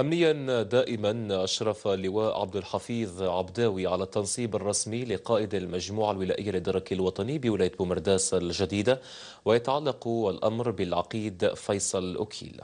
أمنيا دائما أشرف لواء عبد الحفيظ عبداوي على التنصيب الرسمي لقائد المجموعة الولائية للدرك الوطني بولاية بومرداس الجديدة ويتعلق الأمر بالعقيد فيصل أكيل